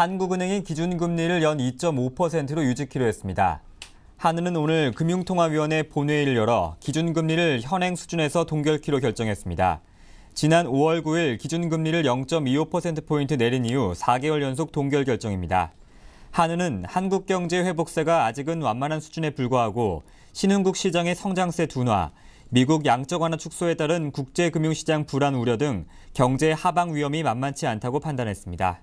한국은행이 기준금리를 연 2.5%로 유지키로 했습니다. 한은은 오늘 금융통화위원회 본회의를 열어 기준금리를 현행 수준에서 동결키로 결정했습니다. 지난 5월 9일 기준금리를 0.25%포인트 내린 이후 4개월 연속 동결 결정입니다. 한은은 한국 경제 회복세가 아직은 완만한 수준에 불과하고 신흥국 시장의 성장세 둔화, 미국 양적 완화 축소에 따른 국제금융시장 불안 우려 등 경제 하방 위험이 만만치 않다고 판단했습니다.